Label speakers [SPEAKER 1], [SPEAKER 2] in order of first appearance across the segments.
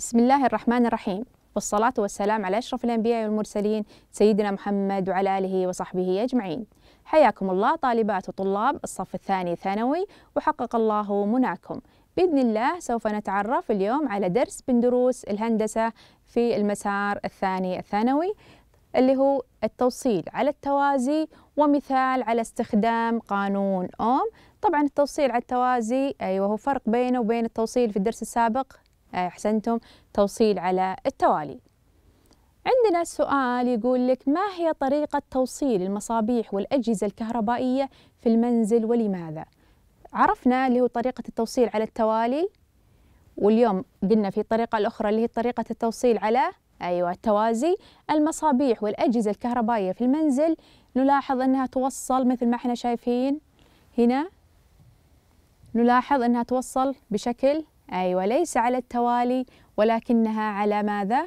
[SPEAKER 1] بسم الله الرحمن الرحيم والصلاة والسلام على أشرف الأنبياء والمرسلين سيدنا محمد وعلى آله وصحبه أجمعين حياكم الله طالبات وطلاب الصف الثاني ثانوي وحقق الله مناكم بإذن الله سوف نتعرف اليوم على درس من دروس الهندسة في المسار الثاني الثانوي اللي هو التوصيل على التوازي ومثال على استخدام قانون أوم طبعا التوصيل على التوازي أيوة هو فرق بينه وبين التوصيل في الدرس السابق آه، أحسنتم توصيل على التوالي عندنا سؤال يقول لك ما هي طريقة توصيل المصابيح والأجهزة الكهربائية في المنزل ولماذا؟ عرفنا اللي هو طريقة التوصيل على التوالي واليوم قلنا في الطريقة الأخرى اللي هي طريقة التوصيل على أيوة التوازي المصابيح والأجهزة الكهربائية في المنزل نلاحظ أنها توصل مثل ما احنا شايفين هنا نلاحظ أنها توصل بشكل أيوة ليس على التوالي ولكنها على ماذا؟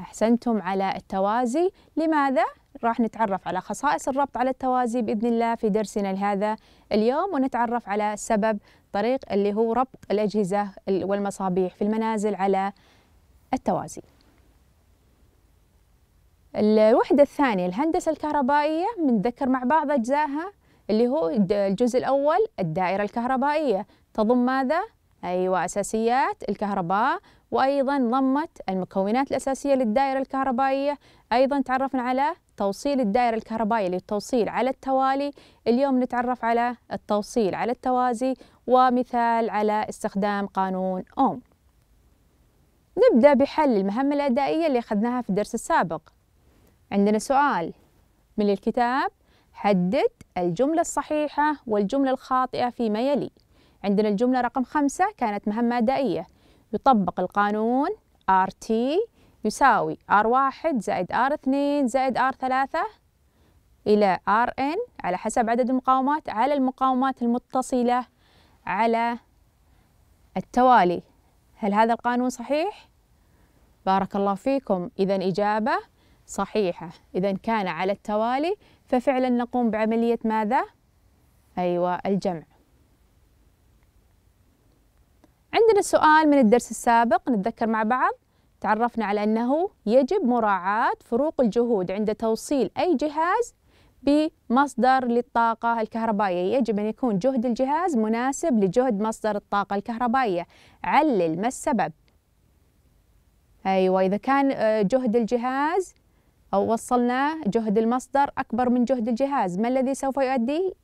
[SPEAKER 1] أحسنتم على التوازي لماذا؟ راح نتعرف على خصائص الربط على التوازي بإذن الله في درسنا لهذا اليوم ونتعرف على سبب طريق اللي هو ربط الأجهزة والمصابيح في المنازل على التوازي الوحدة الثانية الهندسة الكهربائية بنتذكر مع بعض أجزائها اللي هو الجزء الأول الدائرة الكهربائية تضم ماذا؟ أيوة أساسيات الكهرباء وأيضا ضمت المكونات الأساسية للدائرة الكهربائية أيضا تعرفنا على توصيل الدائرة الكهربائية للتوصيل على التوالي اليوم نتعرف على التوصيل على التوازي ومثال على استخدام قانون أوم نبدأ بحل المهمة الأدائية اللي أخذناها في الدرس السابق عندنا سؤال من الكتاب حدد الجملة الصحيحة والجملة الخاطئة فيما يلي عندنا الجملة رقم خمسة كانت مهمة أدائية يطبق القانون RT يساوي R1 زائد R2 زائد R3 إلى Rn على حسب عدد المقاومات على المقاومات المتصلة على التوالي هل هذا القانون صحيح؟ بارك الله فيكم إذا إجابة صحيحة إذا كان على التوالي ففعلا نقوم بعملية ماذا؟ أيوة الجمع عندنا سؤال من الدرس السابق نتذكر مع بعض تعرفنا على أنه يجب مراعاة فروق الجهود عند توصيل أي جهاز بمصدر للطاقة الكهربائية يجب أن يكون جهد الجهاز مناسب لجهد مصدر الطاقة الكهربائية علل ما السبب أيوة إذا كان آه، جهد الجهاز أو وصلناه جهد المصدر أكبر من جهد الجهاز ما الذي سوف يؤدي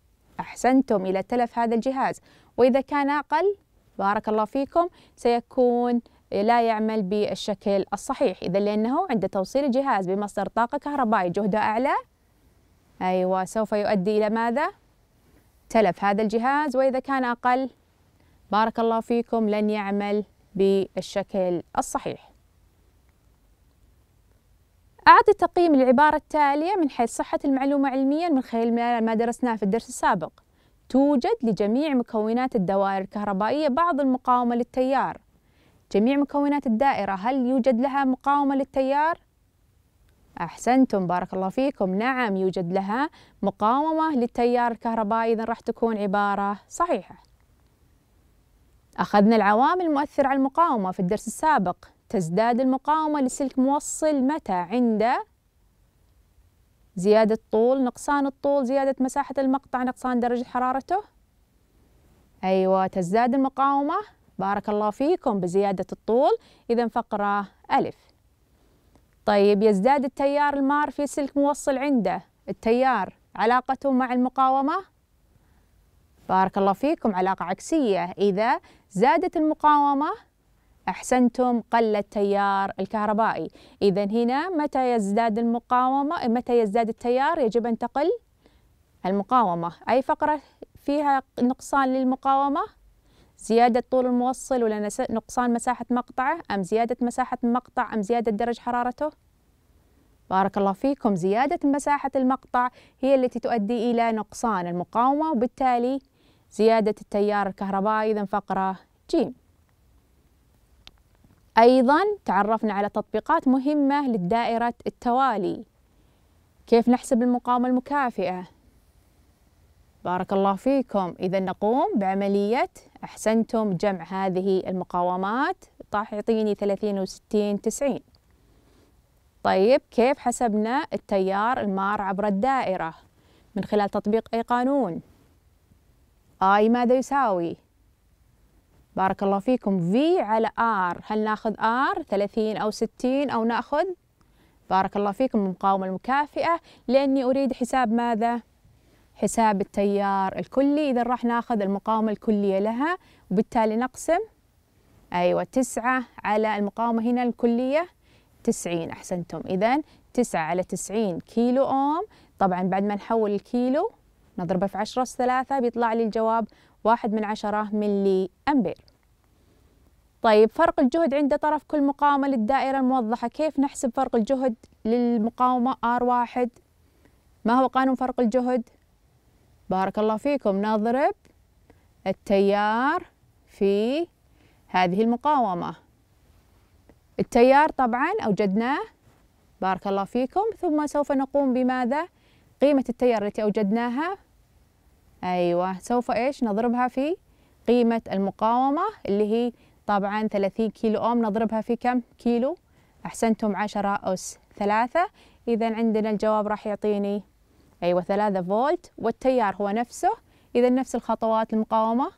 [SPEAKER 1] أحسنتم إلى تلف هذا الجهاز وإذا كان أقل بارك الله فيكم سيكون لا يعمل بالشكل الصحيح إذا لأنه عند توصيل الجهاز بمصدر طاقة كهربائي جهده أعلى أيوة سوف يؤدي إلى ماذا؟ تلف هذا الجهاز وإذا كان أقل بارك الله فيكم لن يعمل بالشكل الصحيح أعطي تقييم العبارة التالية من حيث صحة المعلومة علميا من خلال ما درسناه في الدرس السابق توجد لجميع مكونات الدوائر الكهربائية بعض المقاومة للتيار جميع مكونات الدائرة هل يوجد لها مقاومة للتيار؟ أحسنتم بارك الله فيكم نعم يوجد لها مقاومة للتيار الكهربائي إذا راح تكون عبارة صحيحة أخذنا العوامل المؤثرة على المقاومة في الدرس السابق تزداد المقاومة لسلك موصل متى عند زيادة طول نقصان الطول زيادة مساحة المقطع نقصان درجة حرارته أيوة تزداد المقاومة بارك الله فيكم بزيادة الطول إذا فقرة ألف طيب يزداد التيار المار في سلك موصل عنده التيار علاقته مع المقاومة بارك الله فيكم علاقة عكسية إذا زادت المقاومة أحسنتم قل التيار الكهربائي إذا هنا متى يزداد المقاومة متى يزداد التيار يجب أن تقل المقاومة أي فقرة فيها نقصان للمقاومة زيادة طول الموصل ولا نقصان مساحة مقطعه أم زيادة مساحة مقطع أم زيادة درجة حرارته بارك الله فيكم زيادة مساحة المقطع هي التي تؤدي إلى نقصان المقاومة وبالتالي زيادة التيار الكهربائي إذا فقرة جيم أيضا تعرفنا على تطبيقات مهمة للدائرة التوالي كيف نحسب المقاومة المكافئة بارك الله فيكم إذا نقوم بعملية أحسنتم جمع هذه المقاومات طاح يعطيني 30 و 60 90 طيب كيف حسبنا التيار المار عبر الدائرة من خلال تطبيق أي قانون آي ماذا يساوي بارك الله فيكم في على ار هل ناخذ ار 30 او 60 او ناخذ بارك الله فيكم المقاومة المكافئة لأني أريد حساب ماذا؟ حساب التيار الكلي إذا راح ناخذ المقاومة الكلية لها وبالتالي نقسم أيوة 9 على المقاومة هنا الكلية 90 أحسنتم إذا 9 على 90 كيلو أوم طبعا بعد ما نحول الكيلو نضربه في 10 أس ثلاثة بيطلع لي الجواب واحد من عشرة ملي أمبير طيب فرق الجهد عند طرف كل مقاومة للدائرة الموضحة كيف نحسب فرق الجهد للمقاومة R1 ما هو قانون فرق الجهد بارك الله فيكم نضرب التيار في هذه المقاومة التيار طبعا أوجدناه بارك الله فيكم ثم سوف نقوم بماذا قيمة التيار التي أوجدناها أيوة سوف إيش نضربها في قيمة المقاومة اللي هي طبعا 30 كيلو أوم نضربها في كم كيلو أحسنتم 10 أس 3 إذا عندنا الجواب راح يعطيني أيوة 3 فولت والتيار هو نفسه إذا نفس الخطوات المقاومة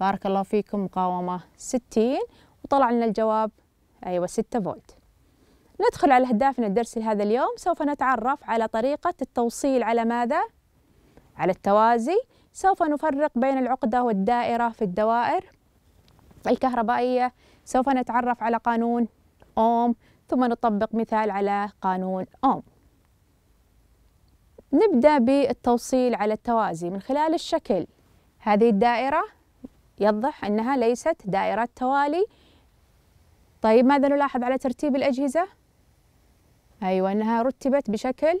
[SPEAKER 1] بارك الله فيكم مقاومة 60 وطلع لنا الجواب أيوة 6 فولت ندخل على أهدافنا الدرس لهذا اليوم سوف نتعرف على طريقة التوصيل على ماذا؟ على التوازي سوف نفرق بين العقدة والدائرة في الدوائر الكهربائية سوف نتعرف على قانون أوم ثم نطبق مثال على قانون أوم نبدأ بالتوصيل على التوازي من خلال الشكل هذه الدائرة يضح أنها ليست دائرة توالي طيب ماذا نلاحظ على ترتيب الأجهزة؟ أيوة أنها رتبت بشكل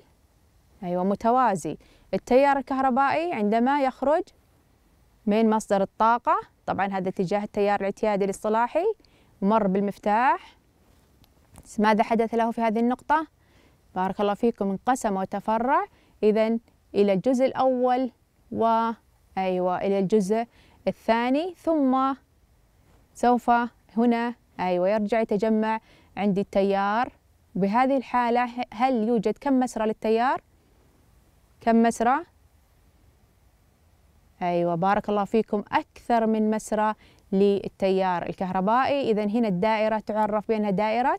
[SPEAKER 1] أيوة متوازي التيار الكهربائي عندما يخرج من مصدر الطاقة طبعا هذا اتجاه التيار الاعتيادي الاصطلاحي مر بالمفتاح ماذا حدث له في هذه النقطة؟ بارك الله فيكم انقسم وتفرع إذا إلى الجزء الأول و أيوة إلى الجزء الثاني ثم سوف هنا أيوة يرجع يتجمع عندي التيار بهذه الحالة هل يوجد كم مسرى للتيار؟ كم مسرع أيوة بارك الله فيكم أكثر من مسرع للتيار الكهربائي إذا هنا الدائرة تعرف بأنها دائرة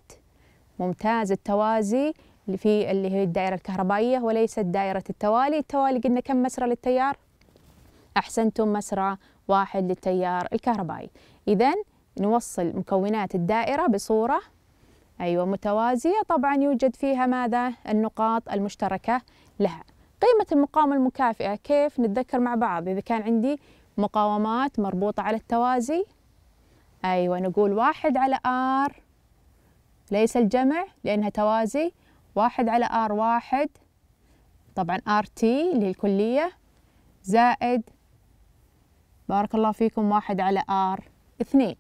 [SPEAKER 1] ممتاز التوازي اللي في اللي هي الدائرة الكهربائية وليست دائرة التوالي التوالي قلنا كم مسرع للتيار أحسنتم مسرع واحد للتيار الكهربائي إذا نوصل مكونات الدائرة بصورة أيوة متوازية طبعا يوجد فيها ماذا النقاط المشتركة لها قيمة المقاومة المكافئة كيف نتذكر مع بعض إذا كان عندي مقاومات مربوطة على التوازي أيوة نقول واحد على آر ليس الجمع لأنها توازي واحد على آر واحد طبعا آر تي زائد بارك الله فيكم واحد على آر اثنين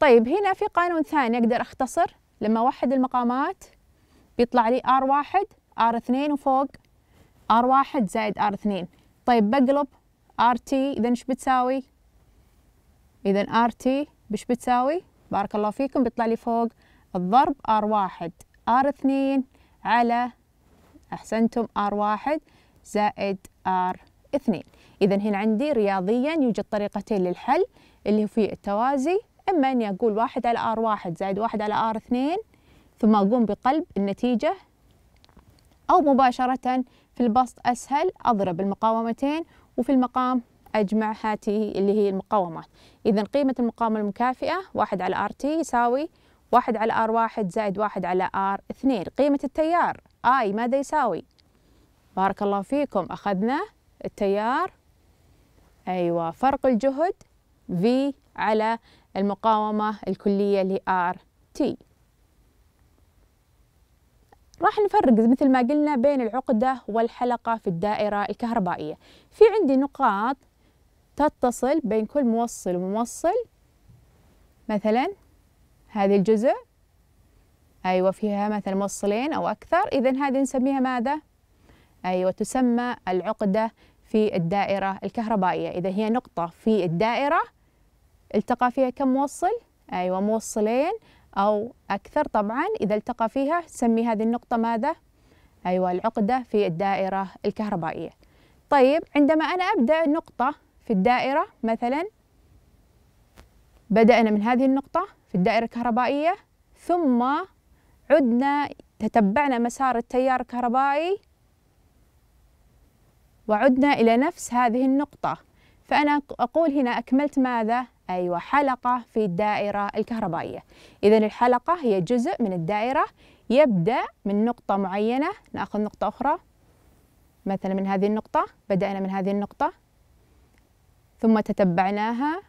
[SPEAKER 1] طيب هنا في قانون ثاني أقدر أختصر لما أوحد المقامات بيطلع لي آر واحد آر اثنين وفوق ار واحد زائد ار اثنين طيب بقلب ار تي اذا ايش بتساوي اذا ار تي ايش بتساوي بارك الله فيكم بيطلع لي فوق الضرب ار واحد ار اثنين على احسنتم ار واحد زائد ار اثنين إذا هنا عندي رياضيا يوجد طريقتين للحل اللي في التوازي إما أني أقول واحد على آر واحد زائد واحد على آر اثنين ثم أقوم بقلب النتيجة أو مباشرة في البسط أسهل أضرب المقاومتين وفي المقام أجمع هاتي اللي هي المقاومات إذا قيمة المقاومة المكافئة واحد على R T يساوي واحد على r واحد زائد واحد على r اثنين قيمة التيار I ماذا يساوي بارك الله فيكم أخذنا التيار أيوة فرق الجهد V على المقاومة الكلية ل R T راح نفرق مثل ما قلنا بين العقدة والحلقة في الدائرة الكهربائية في عندي نقاط تتصل بين كل موصل وموصل مثلا هذه الجزء أيوة فيها مثلا موصلين أو أكثر إذا هذه نسميها ماذا؟ أيوة تسمى العقدة في الدائرة الكهربائية إذا هي نقطة في الدائرة التقى فيها كم موصل؟ أيوة موصلين أو أكثر طبعا إذا التقى فيها سمي هذه النقطة ماذا؟ أيوة العقدة في الدائرة الكهربائية طيب عندما أنا أبدأ نقطة في الدائرة مثلا بدأنا من هذه النقطة في الدائرة الكهربائية ثم عدنا تتبعنا مسار التيار الكهربائي وعدنا إلى نفس هذه النقطة فأنا أقول هنا أكملت ماذا؟ أيوة حلقة في الدائرة الكهربائية إذا الحلقة هي جزء من الدائرة يبدأ من نقطة معينة نأخذ نقطة أخرى مثلا من هذه النقطة بدأنا من هذه النقطة ثم تتبعناها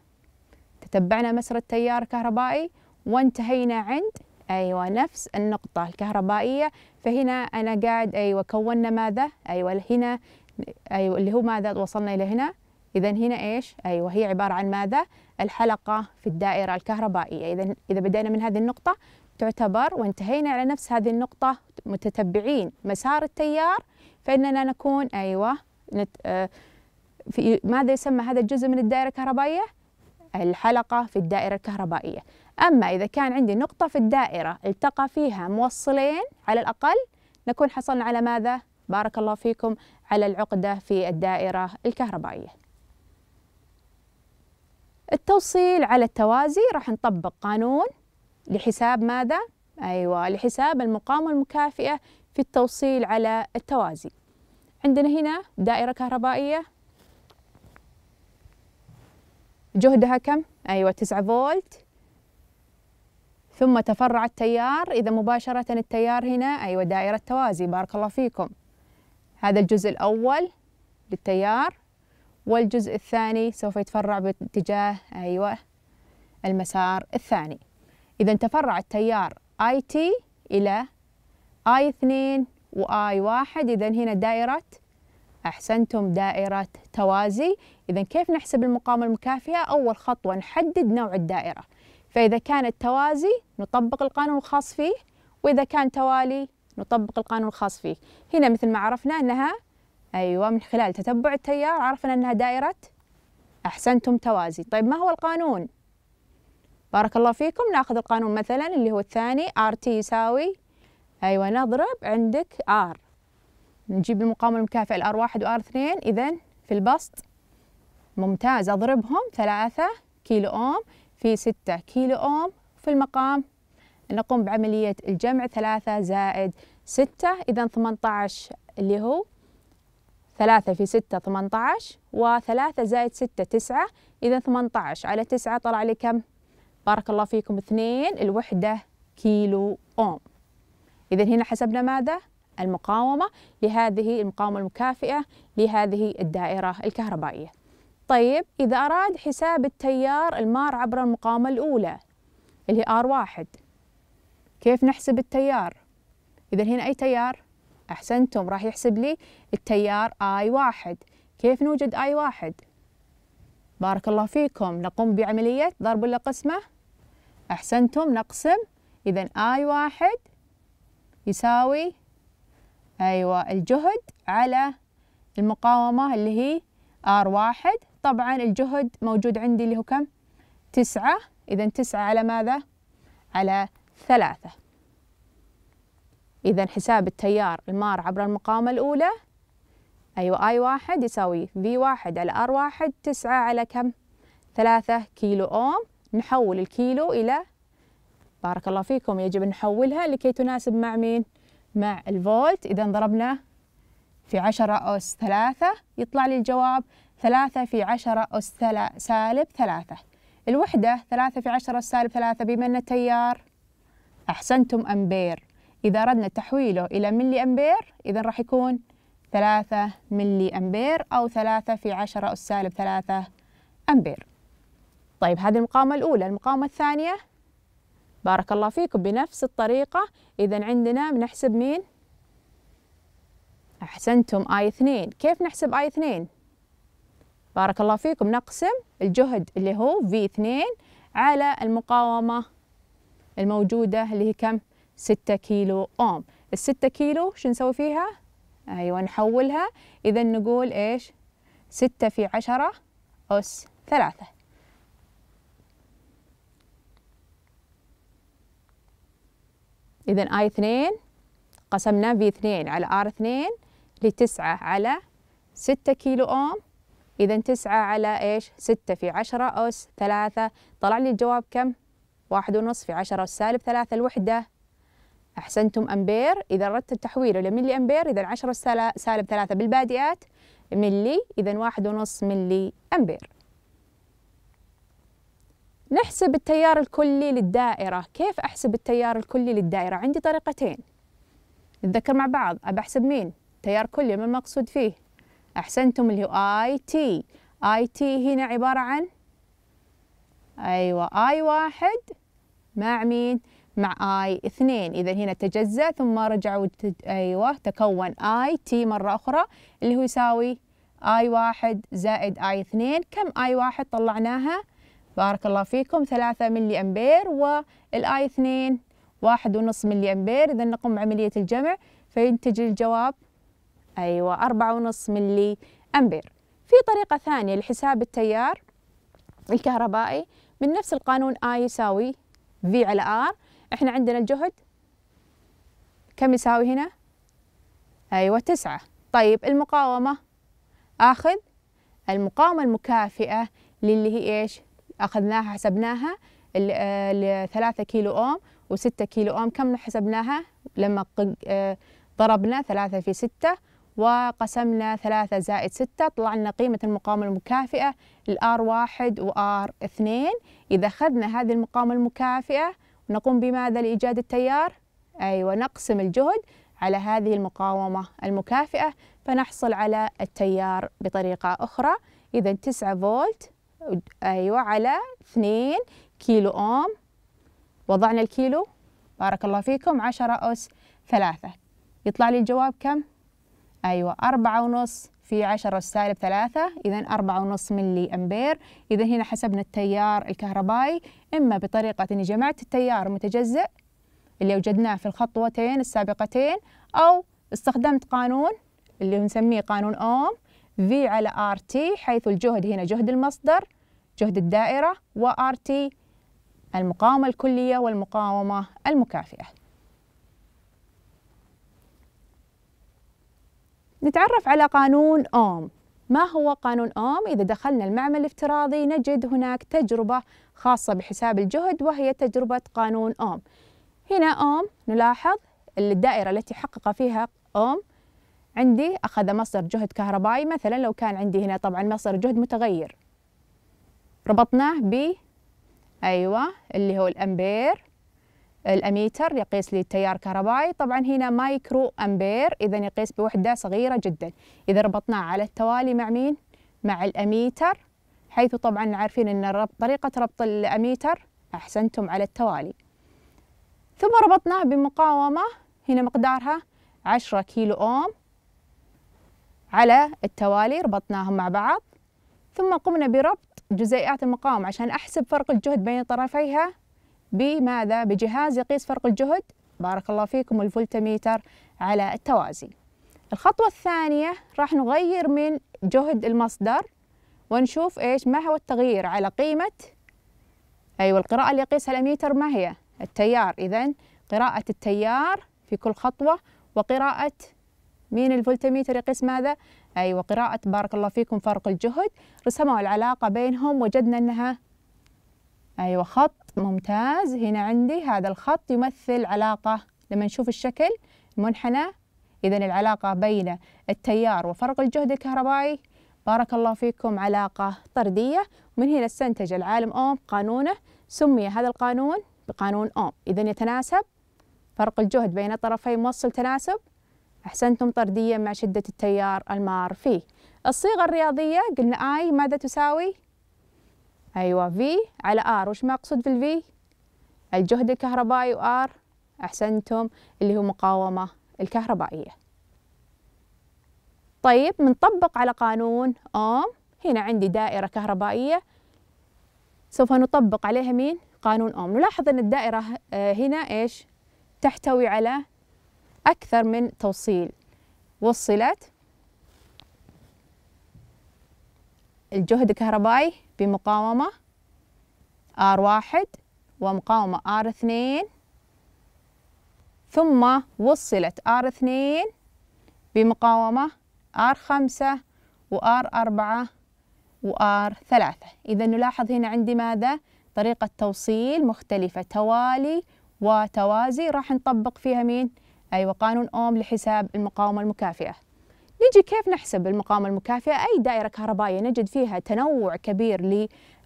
[SPEAKER 1] تتبعنا مسر التيار الكهربائي وانتهينا عند أيوة نفس النقطة الكهربائية فهنا أنا قاعد أيوة كونا ماذا أيوة هنا أيوة اللي هو ماذا وصلنا إلى هنا إذا هنا إيش؟ أيوه هي عبارة عن ماذا؟ الحلقة في الدائرة الكهربائية إذا إذا بدينا من هذه النقطة تعتبر وانتهينا على نفس هذه النقطة متتبعين مسار التيار فإننا نكون أيوه نت... آه، في ماذا يسمى هذا الجزء من الدائرة الكهربائية؟ الحلقة في الدائرة الكهربائية أما إذا كان عندي نقطة في الدائرة التقى فيها موصلين على الأقل نكون حصلنا على ماذا؟ بارك الله فيكم على العقدة في الدائرة الكهربائية التوصيل على التوازي راح نطبق قانون لحساب ماذا؟ أيوة لحساب المقاومة المكافئة في التوصيل على التوازي عندنا هنا دائرة كهربائية جهدها كم؟ أيوة 9 فولت ثم تفرع التيار إذا مباشرة التيار هنا أيوة دائرة توازي بارك الله فيكم هذا الجزء الأول للتيار والجزء الثاني سوف يتفرع باتجاه أيوة المسار الثاني إذا تفرع التيار اي تي إلى اي اثنين واي واحد إذا هنا دائرة أحسنتم دائرة توازي إذا كيف نحسب المقاومة المكافئة أول خطوة نحدد نوع الدائرة فإذا كان التوازي نطبق القانون الخاص فيه وإذا كان توالي نطبق القانون الخاص فيه هنا مثل ما عرفنا أنها ايوه من خلال تتبع التيار عرفنا انها دائره احسنتم توازي طيب ما هو القانون بارك الله فيكم ناخذ القانون مثلا اللي هو الثاني ار تي يساوي ايوه نضرب عندك ار نجيب المقاومه المكافئه الار واحد وار اثنين اذا في البسط ممتاز اضربهم ثلاثة كيلو اوم في ستة كيلو اوم في المقام نقوم بعملية الجمع ثلاثة زائد ستة إذا 18 اللي هو ثلاثة في ستة ثمانية وثلاثة زائد ستة تسعة إذا ثمانية على تسعة طلع لي كم؟ بارك الله فيكم اثنين الوحدة كيلو أوم إذا هنا حسبنا ماذا؟ المقاومة لهذه المقاومة المكافئة لهذه الدائرة الكهربائية طيب إذا أراد حساب التيار المار عبر المقاومة الأولى اللي هي R1 كيف نحسب التيار؟ إذا هنا أي تيار؟ أحسنتم راح يحسب لي التيار i واحد كيف نوجد i واحد؟ بارك الله فيكم نقوم بعملية ضرب ولا قسمة؟ أحسنتم نقسم إذا i واحد يساوي أيوة الجهد على المقاومة اللي هي آر واحد طبعا الجهد موجود عندي اللي هو كم؟ تسعة إذا تسعة على ماذا؟ على ثلاثة إذا حساب التيار المار عبر المقاومه الأولى أيوة آي واحد يساوي في واحد على آر واحد تسعة على كم؟ ثلاثة كيلو أوم نحول الكيلو إلى بارك الله فيكم يجب أن نحولها لكي تناسب مع مين؟ مع الفولت إذا ضربنا في عشرة أس ثلاثة يطلع لي الجواب ثلاثة في عشرة أس سالب ثلاثة الوحدة ثلاثة في عشرة أس سالب ثلاثة بما أن التيار أحسنتم أمبير إذا أردنا تحويله إلى ملي أمبير إذا راح يكون ثلاثة ملي أمبير أو ثلاثة في عشرة أس سالب ثلاثة أمبير طيب هذه المقاومة الأولى المقاومة الثانية بارك الله فيكم بنفس الطريقة إذا عندنا بنحسب مين أحسنتم آي اثنين كيف نحسب آي اثنين بارك الله فيكم نقسم الجهد اللي هو في اثنين على المقاومة الموجودة اللي هي كم 6 كيلو أوم الستة كيلو شو نسوي فيها؟ أيوة نحولها إذا نقول إيش؟ ستة في عشرة أس ثلاثة إذا آي 2 قسمناه في 2 على آر ل لتسعة على ستة كيلو أوم إذا تسعة على إيش؟ ستة في عشرة أس ثلاثة طلع لي الجواب كم؟ واحد ونص في عشرة أس سالب ثلاثة الوحدة أحسنتم أمبير إذا أردت التحويل إلى ملي أمبير إذا 10 سالب 3 بالبادئات ملي إذا واحد ونص ملي أمبير نحسب التيار الكلي للدائرة كيف أحسب التيار الكلي للدائرة عندي طريقتين نتذكر مع بعض أبى أحسب مين تيار كلي ما المقصود فيه أحسنتم اللي هو آي تي آي تي هنا عبارة عن أيوة آي واحد مع مين مع اي 2 اذا هنا تجزا ثم رجع ايوه تكون اي تي مره اخرى اللي هو يساوي اي 1 زائد اي 2 كم اي 1 طلعناها بارك الله فيكم 3 ملي امبير والاي 2 واحد ونص ملي امبير اذا نقوم بعملية الجمع فينتج الجواب ايوه أربعة ونص ملي امبير في طريقة ثانية لحساب التيار الكهربائي من نفس القانون اي يساوي في على ار إحنا عندنا الجهد كم يساوي هنا؟ أيوة تسعة طيب المقاومة آخذ المقاومة المكافئة للي هي إيش؟ أخذناها حسبناها لثلاثة آه، كيلو أوم وستة كيلو أوم كم حسبناها لما آه، ضربنا ثلاثة في ستة وقسمنا ثلاثة زائد ستة طلعنا قيمة المقاومة المكافئة الآر واحد وآر اثنين إذا أخذنا هذه المقاومة المكافئة نقوم بماذا لإيجاد التيار؟ أيوة نقسم الجهد على هذه المقاومة المكافئة فنحصل على التيار بطريقة أخرى إذا 9 فولت أيوة على 2 كيلو أوم وضعنا الكيلو بارك الله فيكم 10 أس 3 يطلع لي الجواب كم؟ أيوة أربعة ونص في 10 سالب 3 إذا 4.5 ملي أمبير إذا هنا حسبنا التيار الكهربائي إما بطريقة أني جمعت التيار المتجزئ اللي وجدناه في الخطوتين السابقتين أو استخدمت قانون اللي نسميه قانون أوم V على RT حيث الجهد هنا جهد المصدر جهد الدائرة و RT المقاومة الكلية والمقاومة المكافئة نتعرف على قانون أوم ما هو قانون أوم؟ إذا دخلنا المعمل الافتراضي نجد هناك تجربة خاصة بحساب الجهد وهي تجربة قانون أوم هنا أوم نلاحظ الدائرة التي حقق فيها أوم عندي أخذ مصدر جهد كهربائي مثلا لو كان عندي هنا طبعا مصدر جهد متغير ربطناه ب أيوة اللي هو الأمبير الاميتر يقيس لي التيار كهربائي طبعا هنا مايكرو امبير اذا يقيس بوحده صغيره جدا اذا ربطناه على التوالي مع مين مع الاميتر حيث طبعا عارفين ان ربط طريقه ربط الاميتر احسنتم على التوالي ثم ربطناه بمقاومه هنا مقدارها 10 كيلو اوم على التوالي ربطناهم مع بعض ثم قمنا بربط جزيئات المقاومة عشان أحسب فرق الجهد بين طرفيها بماذا؟ بجهاز يقيس فرق الجهد بارك الله فيكم الفولتميتر على التوازي الخطوة الثانية راح نغير من جهد المصدر ونشوف إيش ما هو التغيير على قيمة أيوة القراءة اللي يقيسها الأميتر ما هي؟ التيار إذا قراءة التيار في كل خطوة وقراءة مين الفولتميتر يقيس ماذا؟ أيوة قراءة بارك الله فيكم فرق الجهد رسموا العلاقة بينهم وجدنا أنها أيوة خط ممتاز هنا عندي هذا الخط يمثل علاقة لما نشوف الشكل المنحنى إذا العلاقة بين التيار وفرق الجهد الكهربائي بارك الله فيكم علاقة طردية ومن هنا استنتج العالم أوم قانونه سمي هذا القانون بقانون أوم إذا يتناسب فرق الجهد بين الطرفين موصل تناسب أحسنتم طرديا مع شدة التيار المار فيه الصيغة الرياضية قلنا آي ماذا تساوي؟ أيوة في على آر وش مقصود بالفي الجهد الكهربائي وآر أحسنتم اللي هو مقاومة الكهربائية طيب بنطبق على قانون أوم هنا عندي دائرة كهربائية سوف نطبق عليها مين؟ قانون أوم نلاحظ أن الدائرة آه، هنا إيش؟ تحتوي على أكثر من توصيل وصلت الجهد الكهربائي بمقاومة ار واحد ومقاومة ار اثنين ثم وصلت ار اثنين بمقاومة ار خمسة وار أربعة وار ثلاثة إذا نلاحظ هنا عندي ماذا؟ طريقة توصيل مختلفة توالي وتوازي راح نطبق فيها مين؟ أيوة قانون أوم لحساب المقاومة المكافئة نجي كيف نحسب المقاومة المكافئة أي دائرة كهربائية نجد فيها تنوع كبير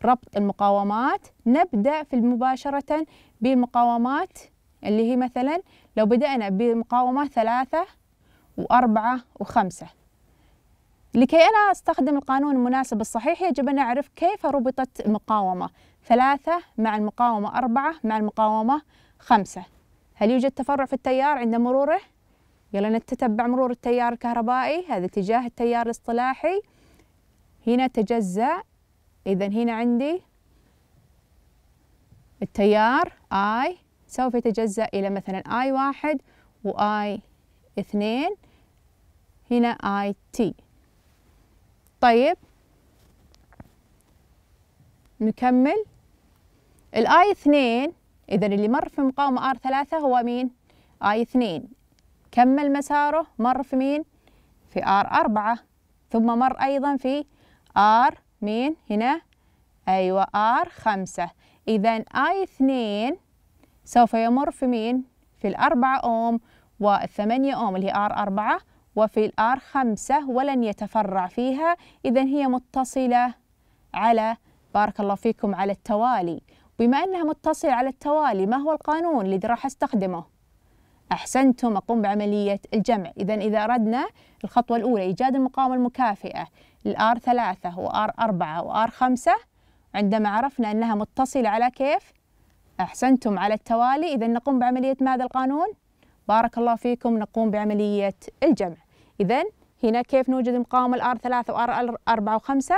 [SPEAKER 1] لربط المقاومات نبدأ في مباشرة بالمقاومات اللي هي مثلا لو بدأنا بمقاومة ثلاثة وأربعة وخمسة لكي أنا أستخدم القانون المناسب الصحيح يجب أن أعرف كيف ربطت المقاومة ثلاثة مع المقاومة أربعة مع المقاومة خمسة هل يوجد تفرع في التيار عند مروره؟ يلا نتتبع مرور التيار الكهربائي هذا اتجاه التيار الاصطلاحي هنا تجزأ إذا هنا عندي التيار I سوف يتجزأ إلى مثلا I واحد و I اثنين هنا I T طيب نكمل الاي 2 اذا اللي مر في مقاومه ار 3 هو مين اي 2 كمل مساره مر في مين في ار أربعة ثم مر أيضا في ار مين هنا أيوة ار خمسة إذا اي اثنين سوف يمر في مين في الأربعة أوم والثمانية أوم اللي هي ار أربعة وفي الآر خمسة ولن يتفرع فيها إذا هي متصلة على بارك الله فيكم على التوالي بما أنها متصلة على التوالي ما هو القانون اللي راح أستخدمه أحسنتم أقوم بعملية الجمع إذا إذا أردنا الخطوة الأولى إيجاد المقاومة المكافئة الآر ثلاثة وآر أربعة وآر خمسة عندما عرفنا أنها متصلة على كيف؟ أحسنتم على التوالي إذا نقوم بعملية ماذا القانون؟ بارك الله فيكم نقوم بعملية الجمع إذا هنا كيف نوجد المقاومة الآر ثلاثة وآر أربعة وخمسة؟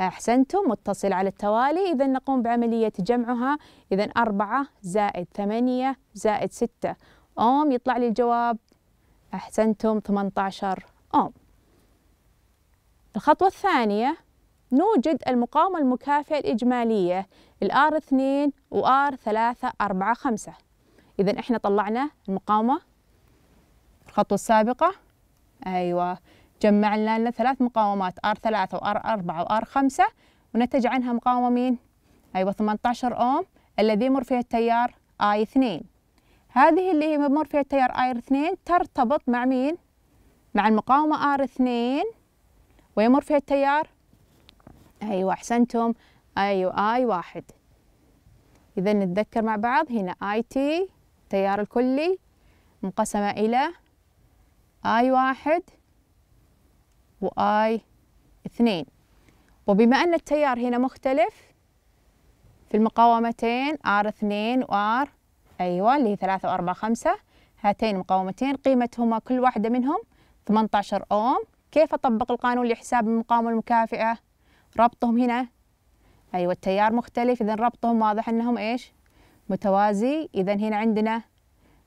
[SPEAKER 1] أحسنتم متصل على التوالي إذا نقوم بعملية جمعها إذا أربعة زائد ثمانية زائد ستة أوم يطلع لي الجواب أحسنتم 18 أوم الخطوة الثانية نوجد المقاومة المكافئة الإجمالية الآر 2 وآر 3 4 5 إذا إحنا طلعنا المقاومة الخطوة السابقة أيوة جمعنا لنا ثلاث مقاومات R3 وR4 وR5 ونتج عنها مقاومة مين؟ أيوة 18 أوم الذي يمر فيها التيار I2 هذه اللي هي ممر فيها التيار I2 ترتبط مع مين؟ مع المقاومة R2 ويمر فيها التيار أيوة أحسنتم أيوة I1 إذا نتذكر مع بعض هنا I IT التيار الكلي مقسمة الي إلى I1 وآي اثنين وبما أن التيار هنا مختلف في المقاومتين ار اثنين وآر أيوة اللي هي ثلاثة وأربعة خمسة هاتين مقاومتين قيمتهما كل واحدة منهم 18 أوم كيف أطبق القانون لحساب المقاومة المكافئة ربطهم هنا أيوة التيار مختلف إذا ربطهم واضح أنهم إيش متوازي إذا هنا عندنا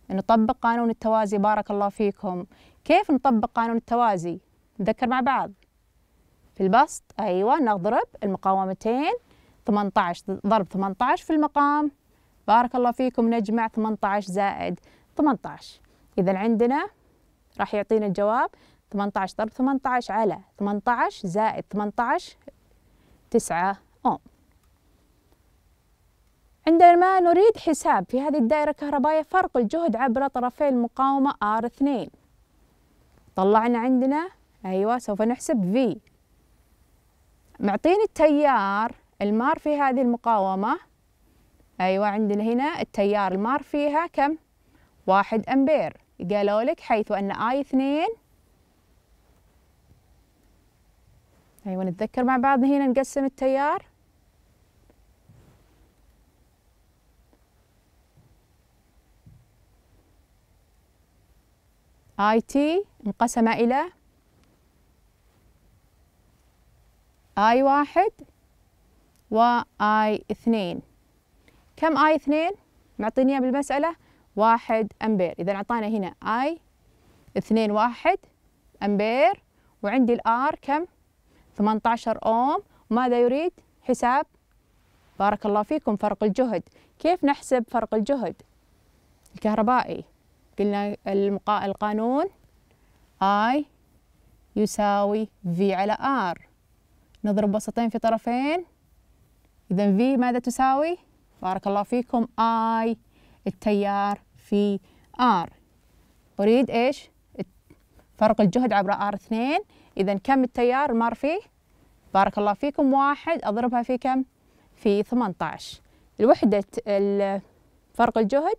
[SPEAKER 1] نطبق قانون التوازي بارك الله فيكم كيف نطبق قانون التوازي نذكر مع بعض في البسط أيوة نضرب المقاومتين 18 ضرب 18 في المقام بارك الله فيكم نجمع 18 زائد 18 إذا عندنا راح يعطينا الجواب 18 ضرب 18 على 18 زائد 18 9 أوم عندما نريد حساب في هذه الدائرة الكهربائية فرق الجهد عبر طرفي المقاومة R2 طلعنا عندنا أيوة سوف نحسب في معطيني التيار المار في هذه المقاومة أيوة عندنا هنا التيار المار فيها كم؟ واحد أمبير قالوا لك حيث أن آي اثنين أيوة نتذكر مع بعض هنا نقسم التيار آي تي انقسم إلى آي واحد وآي اثنين كم آي اثنين؟ معطيني إياه بالمسألة واحد أمبير إذا أعطانا هنا آي اثنين واحد أمبير وعندي الآر كم؟ 18 أوم وماذا يريد؟ حساب بارك الله فيكم فرق الجهد كيف نحسب فرق الجهد الكهربائي قلنا القانون I يساوي V على R نضرب وسطين في طرفين إذا في ماذا تساوي؟ بارك الله فيكم I التيار في R أريد إيش؟ فرق الجهد عبر R2 إذا كم التيار مر فيه؟ بارك الله فيكم واحد أضربها في كم؟ في 18 الوحدة فرق الجهد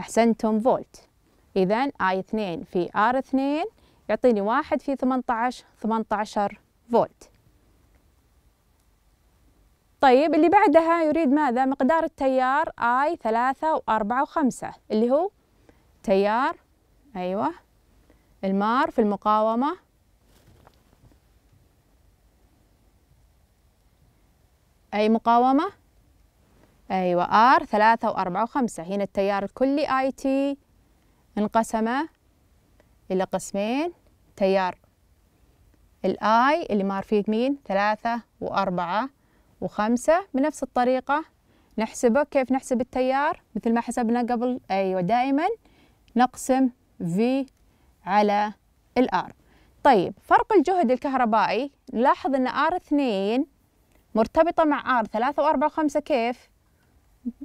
[SPEAKER 1] أحسنتم فولت إذا I2 في R2 يعطيني واحد في 18 18 فولت طيب اللي بعدها يريد ماذا مقدار التيار اي ثلاثة وأربعة وخمسة اللي هو تيار أيوة المار في المقاومة أي مقاومة أيوة R ثلاثة وأربعة وخمسة هنا التيار الكلي اي تي انقسم إلى قسمين تيار الاي اللي مار فيه مين ثلاثة وأربعة وخمسة بنفس الطريقة نحسبه كيف نحسب التيار مثل ما حسبنا قبل أيوة دائما نقسم V على الآر طيب فرق الجهد الكهربائي نلاحظ أن آر اثنين مرتبطة مع آر ثلاثة وأربعة وخمسة كيف؟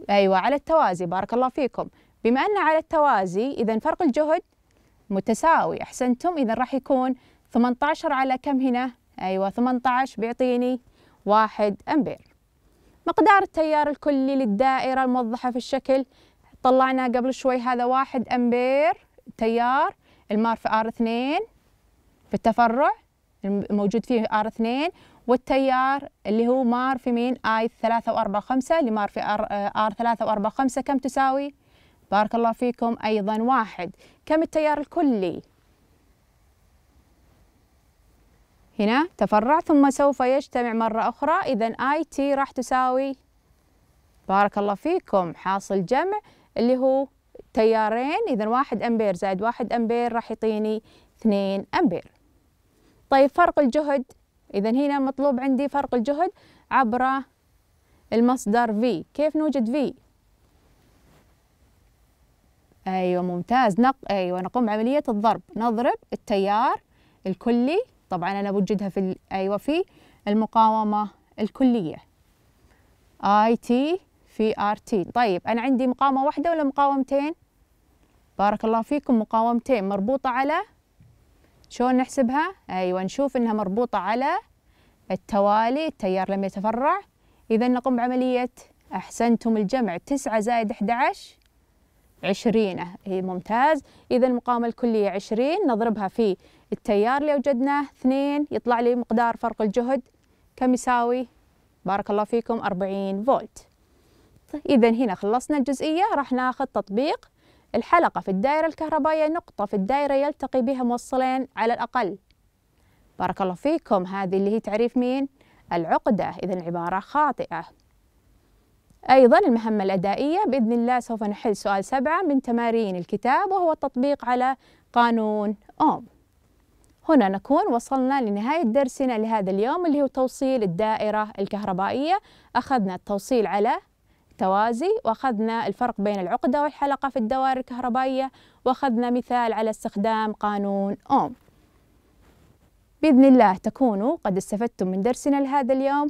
[SPEAKER 1] أيوة على التوازي بارك الله فيكم بما أن على التوازي إذا فرق الجهد متساوي أحسنتم إذا راح يكون 18 على كم هنا؟ أيوة 18 بيعطيني واحد أمبير مقدار التيار الكلي للدائرة الموضحة في الشكل طلعنا قبل شوي هذا واحد أمبير تيار المار في ار اثنين في التفرع الموجود فيه ار اثنين والتيار اللي هو مار في مين اي ثلاثة وأربعة خمسة لمار في ار آه، ار ثلاثة وأربعة خمسة كم تساوي؟ بارك الله فيكم أيضا واحد كم التيار الكلي هنا تفرع ثم سوف يجتمع مرة أخرى إذا آي تي راح تساوي بارك الله فيكم حاصل جمع اللي هو تيارين إذا واحد أمبير زائد واحد أمبير راح يعطيني اثنين أمبير طيب فرق الجهد إذا هنا مطلوب عندي فرق الجهد عبر المصدر V كيف نوجد V؟ أيوة ممتاز نق... أيوة نقوم بعملية الضرب نضرب التيار الكلي طبعا أنا بوجدها في أيوة في المقاومة الكلية اي تي في ار تي طيب أنا عندي مقاومة واحدة ولا مقاومتين بارك الله فيكم مقاومتين مربوطة على شلون نحسبها أيوة نشوف إنها مربوطة على التوالي التيار لم يتفرع إذا نقوم بعملية أحسنتم الجمع تسعة زائد 11 عشرين هي إيه، ممتاز إذا المقاومة الكلية عشرين نضربها في التيار اللي وجدناه اثنين يطلع لي مقدار فرق الجهد كم يساوي بارك الله فيكم أربعين فولت طيب، إذا هنا خلصنا الجزئية راح ناخذ تطبيق الحلقة في الدائرة الكهربائية نقطة في الدائرة يلتقي بها موصلين على الأقل بارك الله فيكم هذه اللي هي تعريف مين؟ العقدة إذا العبارة خاطئة أيضا المهمة الأدائية بإذن الله سوف نحل سؤال سبعة من تمارين الكتاب وهو التطبيق على قانون أوم هنا نكون وصلنا لنهاية درسنا لهذا اليوم اللي هو توصيل الدائرة الكهربائية أخذنا التوصيل على توازي وأخذنا الفرق بين العقدة والحلقة في الدوائر الكهربائية وأخذنا مثال على استخدام قانون أوم بإذن الله تكونوا قد استفدتم من درسنا لهذا اليوم